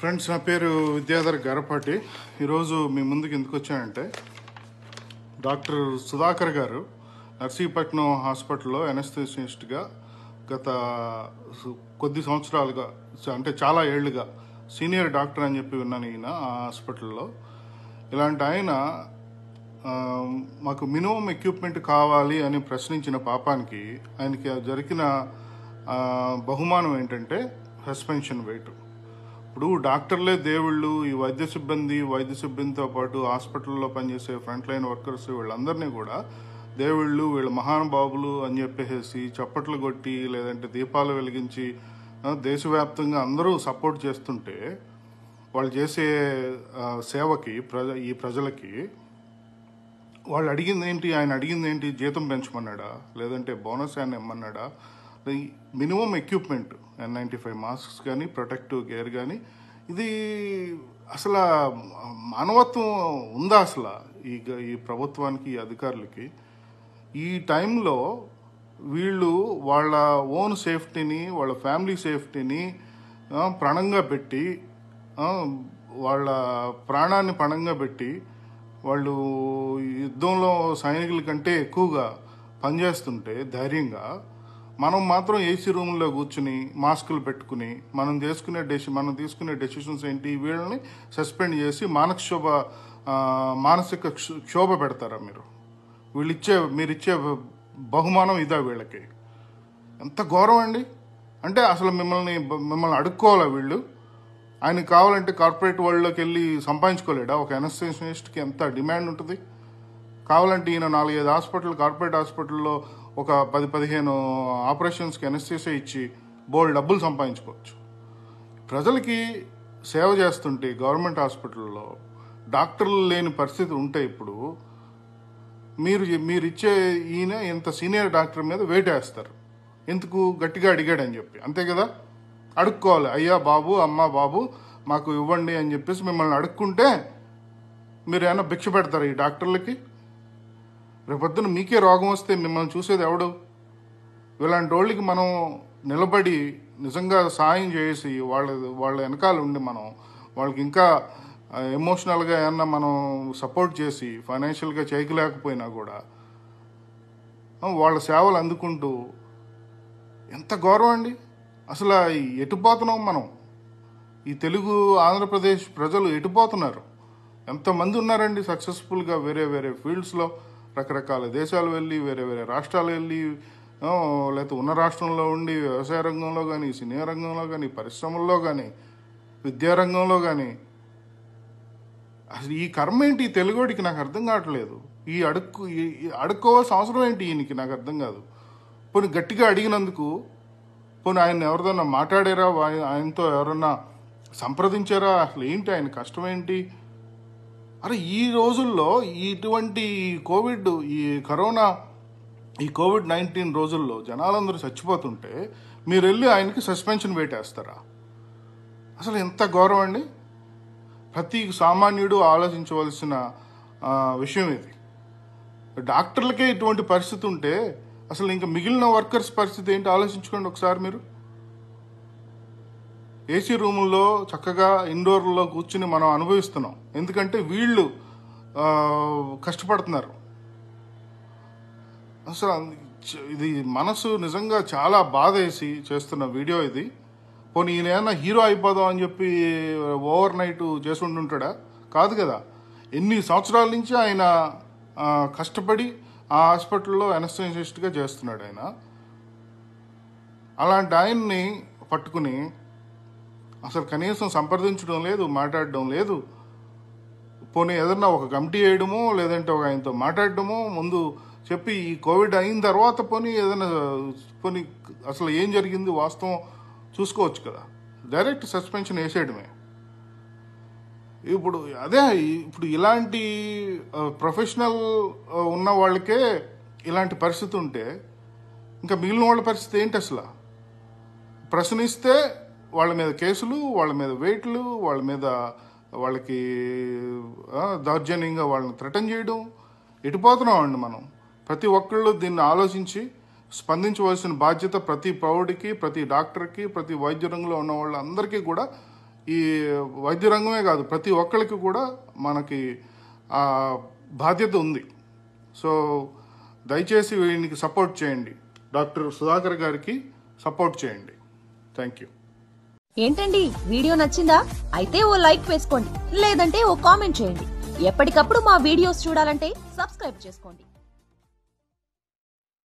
friends నా పేరు విద్యాధర్ గరపాటి ఈరోజు మీ ముందుకు ఎందుకు వచ్చానంటే డాక్టర్ సుధాకర్ గారు నర్సీపట్నం హాస్పిటల్లో ఎనస్థిషనిస్ట్గా గత కొద్ది సంవత్సరాలుగా అంటే చాలా ఏళ్ళుగా సీనియర్ డాక్టర్ అని చెప్పి విన్నాను ఈయన ఆ హాస్పిటల్లో ఇలాంటి ఆయన మాకు మినిమం ఎక్విప్మెంట్ కావాలి అని ప్రశ్నించిన పాపానికి ఆయనకి జరిగిన బహుమానం ఏంటంటే సస్పెన్షన్ వెయిట్ ఇప్పుడు డాక్టర్లే దేవుళ్ళు ఈ వైద్య సిబ్బంది వైద్య సిబ్బందితో పాటు హాస్పిటల్లో పనిచేసే ఫ్రంట్ లైన్ వర్కర్స్ వీళ్ళందరినీ కూడా దేవుళ్ళు వీళ్ళ మహానుభావులు అని చెప్పేసి చప్పట్లు కొట్టి లేదంటే దీపాలు వెలిగించి దేశవ్యాప్తంగా అందరూ సపోర్ట్ చేస్తుంటే వాళ్ళు చేసే సేవకి ప్రజ ఈ ప్రజలకి వాళ్ళు అడిగింది ఏంటి ఆయన అడిగింది ఏంటి జీతం పెంచమన్నాడా లేదంటే బోనస్ ఆయన ఇమ్మన్నాడా minimum equipment N ninety five masks కానీ ప్రొటెక్టివ్ గేర్ కానీ ఇది అసలు మానవత్వం ఉందా అసలు ఈ ఈ ప్రభుత్వానికి ఈ అధికారులకి ఈ టైంలో వీళ్ళు వాళ్ళ ఓన్ సేఫ్టీని వాళ్ళ ఫ్యామిలీ సేఫ్టీని ప్రాణంగా పెట్టి వాళ్ళ ప్రాణాన్ని పణంగా పెట్టి వాళ్ళు యుద్ధంలో సైనికుల కంటే ఎక్కువగా పనిచేస్తుంటే ధైర్యంగా మనం మాత్రం ఏసీ రూమ్లో కూర్చుని మాస్కులు పెట్టుకుని మనం చేసుకునే డెసి మనం తీసుకునే డెసిషన్స్ ఏంటి వీళ్ళని సస్పెండ్ చేసి మానక్షోభ మానసిక క్షోభ పెడతారా మీరు వీళ్ళు ఇచ్చే మీరు ఇచ్చే బహుమానం ఇదా వీళ్ళకి ఎంత ఘోరం అండి అంటే అసలు మిమ్మల్ని మిమ్మల్ని అడుక్కోవాలా వీళ్ళు ఆయనకు కావాలంటే కార్పొరేట్ వరల్డ్లోకి వెళ్ళి సంపాదించుకోలేడా ఒక ఎనస్థెషనిస్ట్కి ఎంత డిమాండ్ ఉంటుంది కావాలంటే ఈయన నాలుగైదు హాస్పిటల్ కార్పొరేట్ హాస్పిటల్లో ఒక పది పదిహేను ఆపరేషన్స్కి ఎనస్టేసే ఇచ్చి బోల్డ్ డబ్బులు సంపాదించుకోవచ్చు ప్రజలకి సేవ చేస్తుంటే గవర్నమెంట్ హాస్పిటల్లో డాక్టర్లు లేని పరిస్థితి ఉంటే ఇప్పుడు మీరు మీరు ఇచ్చే ఈయన ఇంత సీనియర్ డాక్టర్ మీద వేటేస్తారు ఎందుకు గట్టిగా అడిగాడని చెప్పి అంతే కదా అడుక్కోవాలి అయ్యా బాబు అమ్మ బాబు మాకు ఇవ్వండి అని చెప్పేసి మిమ్మల్ని అడుక్కుంటే మీరు ఏమైనా భిక్ష పెడతారు ఈ డాక్టర్లకి రేపొద్దున మీకే రోగం వస్తే మిమ్మల్ని చూసేది ఎవడు ఇలాంటి వాళ్ళకి మనం నిలబడి నిజంగా సాయం చేసి వాళ్ళ వాళ్ళ వెనకాల ఉండి మనం వాళ్ళకి ఇంకా ఎమోషనల్గా ఏమన్నా మనం సపోర్ట్ చేసి ఫైనాన్షియల్గా చేయకలేకపోయినా కూడా వాళ్ళ సేవలు అందుకుంటూ ఎంత గౌరవం అండి అసలు ఎటుపోతున్నాం మనం ఈ తెలుగు ఆంధ్రప్రదేశ్ ప్రజలు ఎటుపోతున్నారు ఎంతమంది ఉన్నారండి సక్సెస్ఫుల్గా వేరే వేరే ఫీల్డ్స్లో రకరకాల దేశాలు వెళ్ళి వేరే వేరే రాష్ట్రాలు వెళ్ళి లేకపోతే ఉన్న రాష్ట్రంలో ఉండి వ్యవసాయ రంగంలో కానీ సినీ రంగంలో కానీ పరిశ్రమల్లో కానీ విద్యారంగంలో కానీ అసలు ఈ కర్మ ఏంటి తెలుగుడికి నాకు అర్థం కావట్లేదు ఈ అడుక్కు అడుక్కోవాల్సిన అవసరం ఏంటి ఈయనకి నాకు అర్థం కాదు పోనీ గట్టిగా అడిగినందుకు పోనీ ఆయన ఎవరిదన్నా మాట్లాడారా ఆయనతో ఎవరన్నా సంప్రదించారా అసలు ఏంటి ఆయన కష్టం ఏంటి అరే ఈ రోజుల్లో ఇటువంటి కోవిడ్ ఈ కరోనా ఈ కోవిడ్ నైన్టీన్ రోజుల్లో జనాలందరూ చచ్చిపోతుంటే మీరు వెళ్ళి ఆయనకి సస్పెన్షన్ పెట్టేస్తారా అసలు ఎంత గౌరవం అండి ప్రతి సామాన్యుడు ఆలోచించవలసిన విషయం ఇది డాక్టర్లకే ఇటువంటి పరిస్థితి ఉంటే అసలు ఇంకా మిగిలిన వర్కర్స్ పరిస్థితి ఏంటి ఆలోచించుకోండి ఒకసారి మీరు ఏసీ రూముల్లో చక్కగా ఇండోర్లో కూర్చుని మనం అనుభవిస్తున్నాం ఎందుకంటే వీళ్ళు కష్టపడుతున్నారు అసలు ఇది మనసు నిజంగా చాలా బాధ వేసి చేస్తున్న వీడియో ఇది పోనీ ఈయన హీరో అయిపోదాం అని చెప్పి ఓవర్ నైట్ చేసి ఉంటుంటాడా కాదు కదా ఎన్ని సంవత్సరాల నుంచి ఆయన కష్టపడి ఆ హాస్పిటల్లో అనస్థిజిస్ట్గా చేస్తున్నాడు ఆయన అలాంటి ఆయన్ని పట్టుకుని అసలు కనీసం సంప్రదించడం లేదు మాట్లాడడం లేదు పోనీ ఏదన్నా ఒక కమిటీ వేయడమో లేదంటే ఒక ఆయనతో మాట్లాడడమో ముందు చెప్పి ఈ కోవిడ్ అయిన తర్వాత పోనీ ఏదైనా పోనీ అసలు ఏం జరిగింది వాస్తవం చూసుకోవచ్చు కదా డైరెక్ట్ సస్పెన్షన్ వేసేయడమే ఇప్పుడు అదే ఇప్పుడు ఇలాంటి ప్రొఫెషనల్ ఉన్న వాళ్ళకే ఇలాంటి పరిస్థితి ఉంటే ఇంకా మిగిలిన వాళ్ళ పరిస్థితి ఏంటి అసలు ప్రశ్నిస్తే వాళ్ళ మీద కేసులు వాళ్ళ మీద వెయిట్లు వాళ్ళ మీద వాళ్ళకి దౌర్జన్యంగా వాళ్ళని థ్రెటన్ చేయడం ఎటుపోతున్నామండి మనం ప్రతి ఒక్కళ్ళు దీన్ని ఆలోచించి స్పందించవలసిన బాధ్యత ప్రతి పౌరుడికి ప్రతి డాక్టర్కి ప్రతి వైద్య రంగంలో ఉన్న వాళ్ళందరికీ కూడా ఈ వైద్య రంగమే కాదు ప్రతి ఒక్కరికి కూడా మనకి ఆ బాధ్యత ఉంది సో దయచేసి వీనికి సపోర్ట్ చేయండి డాక్టర్ సుధాకర్ గారికి సపోర్ట్ చేయండి థ్యాంక్ యూ ఏంటండి వీడియో నచ్చిందా అయితే ఓ లైక్ వేసుకోండి లేదంటే ఓ కామెంట్ చేయండి ఎప్పటికప్పుడు మా వీడియోస్ చూడాలంటే సబ్స్క్రైబ్ చేసుకోండి